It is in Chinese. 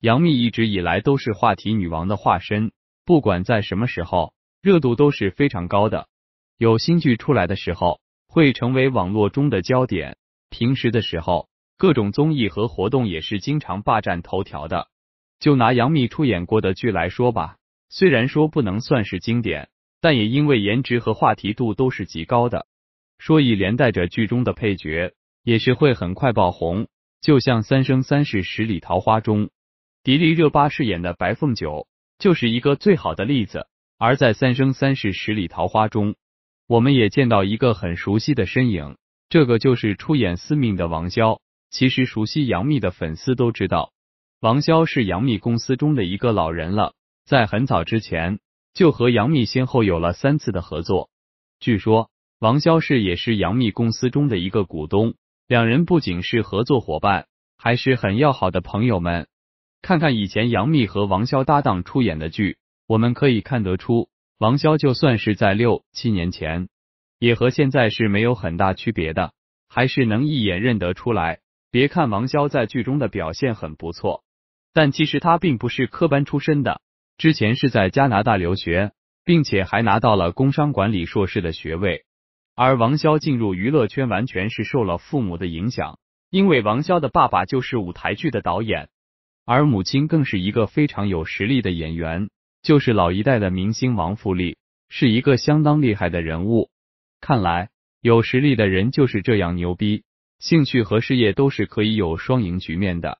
杨幂一直以来都是话题女王的化身，不管在什么时候，热度都是非常高的。有新剧出来的时候，会成为网络中的焦点；平时的时候，各种综艺和活动也是经常霸占头条的。就拿杨幂出演过的剧来说吧，虽然说不能算是经典，但也因为颜值和话题度都是极高的，所以连带着剧中的配角也是会很快爆红。就像《三生三世十里桃花》中。迪丽热巴饰演的白凤九就是一个最好的例子，而在《三生三世十里桃花》中，我们也见到一个很熟悉的身影，这个就是出演司命的王潇。其实，熟悉杨幂的粉丝都知道，王潇是杨幂公司中的一个老人了，在很早之前就和杨幂先后有了三次的合作。据说，王潇是也是杨幂公司中的一个股东，两人不仅是合作伙伴，还是很要好的朋友们。看看以前杨幂和王骁搭档出演的剧，我们可以看得出，王骁就算是在六七年前，也和现在是没有很大区别的，还是能一眼认得出来。别看王骁在剧中的表现很不错，但其实他并不是科班出身的，之前是在加拿大留学，并且还拿到了工商管理硕士的学位。而王骁进入娱乐圈完全是受了父母的影响，因为王骁的爸爸就是舞台剧的导演。而母亲更是一个非常有实力的演员，就是老一代的明星王馥荔，是一个相当厉害的人物。看来有实力的人就是这样牛逼，兴趣和事业都是可以有双赢局面的。